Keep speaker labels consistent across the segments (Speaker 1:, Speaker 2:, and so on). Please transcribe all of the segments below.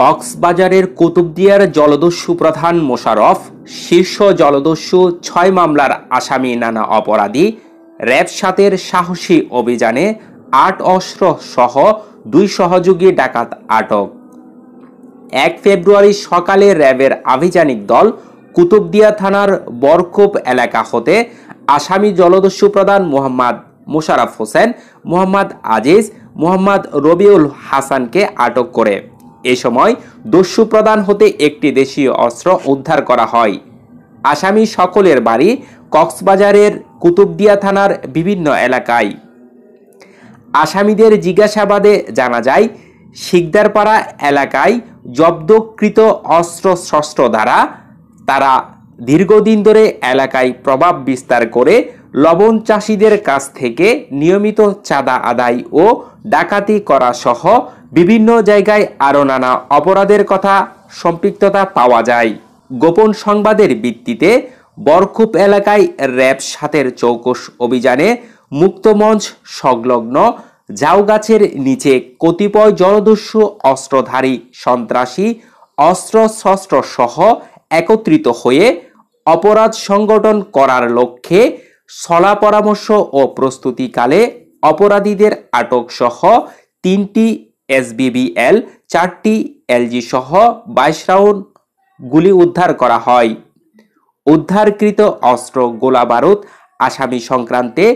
Speaker 1: কক্সবাজারের কুতুবদিয়ার জলদস্যু প্রধান মোশারফ শীর্ষ জলদস্যু ছয় মামলার আসামি নানা অপরাধী র্যাব সাতের সাহসী অভিযানে আট অস্ত্র সহ দুই সহযোগী ডাকাত আটক এক ফেব্রুয়ারি সকালে র্যাবের আভিযানিক দল কুতুবদিয়া থানার বরকোপ এলাকা হতে আসামি জলদস্যু প্রধান মোহাম্মদ মোশারফ হোসেন মোহাম্মদ আজিজ মোহাম্মদ রবিউল হাসানকে আটক করে এ সময় দস্যু প্রদান হতে একটি দেশীয় অস্ত্র উদ্ধার করা হয় আসামি সকলের বাড়ি কক্সবাজারের কুতুবদিয়া থানার বিভিন্ন এলাকায় আসামিদের জিজ্ঞাসাবাদে জানা যায় শিকদারপাড়া এলাকায় জব্দকৃত অস্ত্র শস্ত্র দ্বারা তারা দীর্ঘদিন ধরে এলাকায় প্রভাব বিস্তার করে লবণ চাষিদের কাছ থেকে নিয়মিত চাঁদা আদায় ও ডাকাতি করা সহ বিভিন্ন জায়গায় আরও নানা অপরাধের কথা সম্পৃক্ততা পাওয়া যায় গোপন সংবাদের ভিত্তিতে বরখুপ এলাকায় র্যাব সাতের চৌকস অভিযানে মুক্তমঞ্চ সংলগ্ন ঝাউগাছের নিচে কতিপয় জলদস্যু অস্ত্রধারী সন্ত্রাসী শস্ত্র সহ একত্রিত হয়ে অপরাধ সংগঠন করার লক্ষ্যে সলা পরামর্শ ও প্রস্তুতিকালে অপরাধীদের আটক সহ তিনটি এসবিবিএল চারটি এলজি সহ বাইশ রাউন্ড গুলি উদ্ধার করা হয় উদ্ধারকৃত অস্ত্র গোলাবারুদ আসামি সংক্রান্তে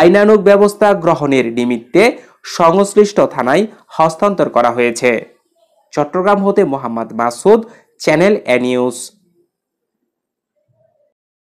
Speaker 1: আইনানুগ ব্যবস্থা গ্রহণের নিমিত্তে সংশ্লিষ্ট থানায় হস্তান্তর করা হয়েছে চট্টগ্রাম হতে Mohammad Masud channel A news